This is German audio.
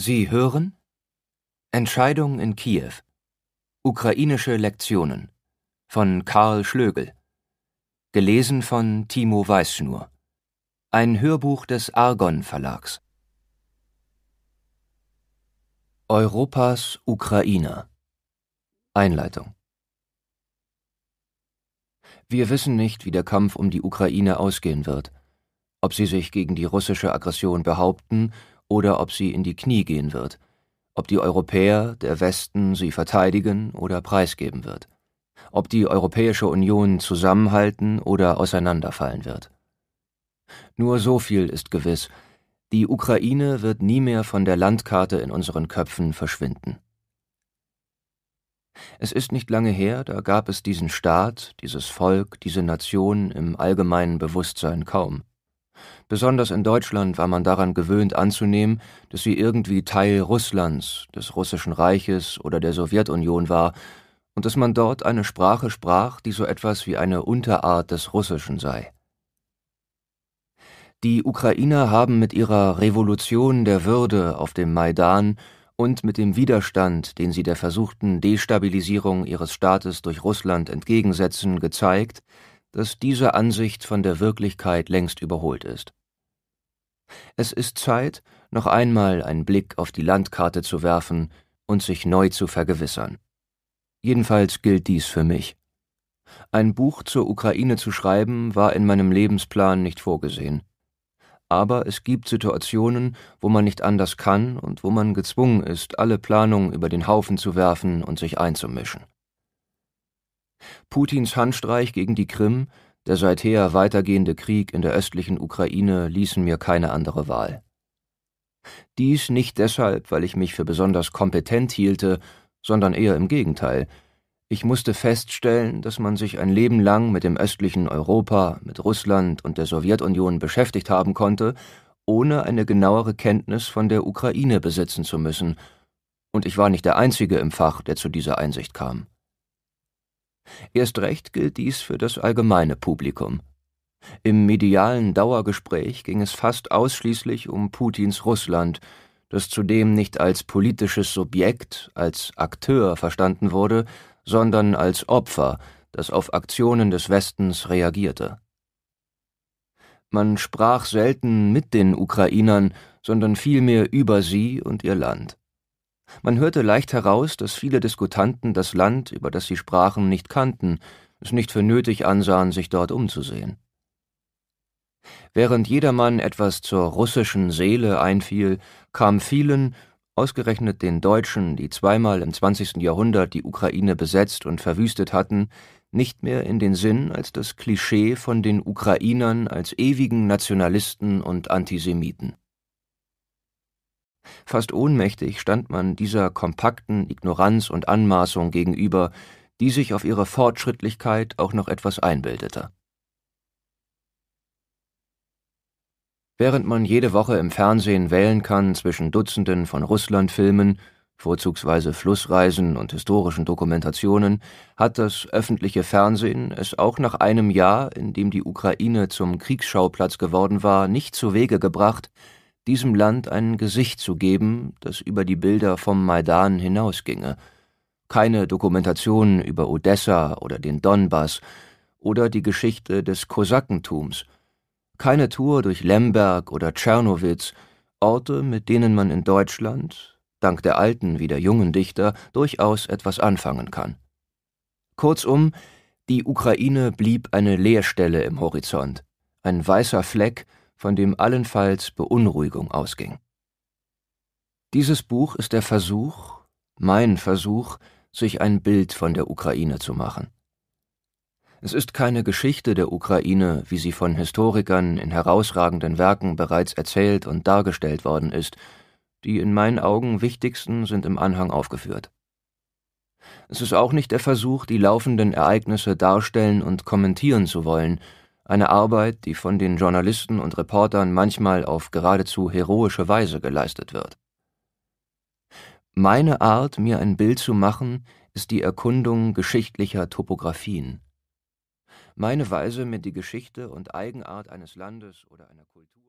Sie hören Entscheidung in Kiew. Ukrainische Lektionen von Karl Schlögel. Gelesen von Timo Weißschnur. Ein Hörbuch des Argon Verlags. Europas Ukrainer. Einleitung. Wir wissen nicht, wie der Kampf um die Ukraine ausgehen wird, ob sie sich gegen die russische Aggression behaupten oder ob sie in die Knie gehen wird, ob die Europäer, der Westen sie verteidigen oder preisgeben wird, ob die Europäische Union zusammenhalten oder auseinanderfallen wird. Nur so viel ist gewiss, die Ukraine wird nie mehr von der Landkarte in unseren Köpfen verschwinden. Es ist nicht lange her, da gab es diesen Staat, dieses Volk, diese Nation im allgemeinen Bewusstsein kaum. Besonders in Deutschland war man daran gewöhnt anzunehmen, dass sie irgendwie Teil Russlands, des Russischen Reiches oder der Sowjetunion war und dass man dort eine Sprache sprach, die so etwas wie eine Unterart des Russischen sei. Die Ukrainer haben mit ihrer Revolution der Würde auf dem Maidan und mit dem Widerstand, den sie der versuchten Destabilisierung ihres Staates durch Russland entgegensetzen, gezeigt, dass diese Ansicht von der Wirklichkeit längst überholt ist. Es ist Zeit, noch einmal einen Blick auf die Landkarte zu werfen und sich neu zu vergewissern. Jedenfalls gilt dies für mich. Ein Buch zur Ukraine zu schreiben, war in meinem Lebensplan nicht vorgesehen. Aber es gibt Situationen, wo man nicht anders kann und wo man gezwungen ist, alle Planungen über den Haufen zu werfen und sich einzumischen. Putins Handstreich gegen die Krim, der seither weitergehende Krieg in der östlichen Ukraine ließen mir keine andere Wahl. Dies nicht deshalb, weil ich mich für besonders kompetent hielte, sondern eher im Gegenteil. Ich musste feststellen, dass man sich ein Leben lang mit dem östlichen Europa, mit Russland und der Sowjetunion beschäftigt haben konnte, ohne eine genauere Kenntnis von der Ukraine besitzen zu müssen, und ich war nicht der Einzige im Fach, der zu dieser Einsicht kam. Erst recht gilt dies für das allgemeine Publikum. Im medialen Dauergespräch ging es fast ausschließlich um Putins Russland, das zudem nicht als politisches Subjekt, als Akteur verstanden wurde, sondern als Opfer, das auf Aktionen des Westens reagierte. Man sprach selten mit den Ukrainern, sondern vielmehr über sie und ihr Land. Man hörte leicht heraus, dass viele Diskutanten das Land, über das sie sprachen, nicht kannten, es nicht für nötig ansahen, sich dort umzusehen. Während jedermann etwas zur russischen Seele einfiel, kam vielen, ausgerechnet den Deutschen, die zweimal im 20. Jahrhundert die Ukraine besetzt und verwüstet hatten, nicht mehr in den Sinn als das Klischee von den Ukrainern als ewigen Nationalisten und Antisemiten. Fast ohnmächtig stand man dieser kompakten Ignoranz und Anmaßung gegenüber, die sich auf ihre Fortschrittlichkeit auch noch etwas einbildete. Während man jede Woche im Fernsehen wählen kann zwischen Dutzenden von Russlandfilmen, vorzugsweise Flussreisen und historischen Dokumentationen, hat das öffentliche Fernsehen es auch nach einem Jahr, in dem die Ukraine zum Kriegsschauplatz geworden war, nicht zu Wege gebracht, diesem Land ein Gesicht zu geben, das über die Bilder vom Maidan hinausginge. Keine Dokumentation über Odessa oder den Donbass oder die Geschichte des Kosakentums. Keine Tour durch Lemberg oder Tschernowitz, Orte, mit denen man in Deutschland, dank der alten wie der jungen Dichter, durchaus etwas anfangen kann. Kurzum, die Ukraine blieb eine Leerstelle im Horizont, ein weißer Fleck, von dem allenfalls Beunruhigung ausging. Dieses Buch ist der Versuch, mein Versuch, sich ein Bild von der Ukraine zu machen. Es ist keine Geschichte der Ukraine, wie sie von Historikern in herausragenden Werken bereits erzählt und dargestellt worden ist, die in meinen Augen wichtigsten sind im Anhang aufgeführt. Es ist auch nicht der Versuch, die laufenden Ereignisse darstellen und kommentieren zu wollen, eine Arbeit, die von den Journalisten und Reportern manchmal auf geradezu heroische Weise geleistet wird. Meine Art, mir ein Bild zu machen, ist die Erkundung geschichtlicher Topographien. Meine Weise, mir die Geschichte und Eigenart eines Landes oder einer Kultur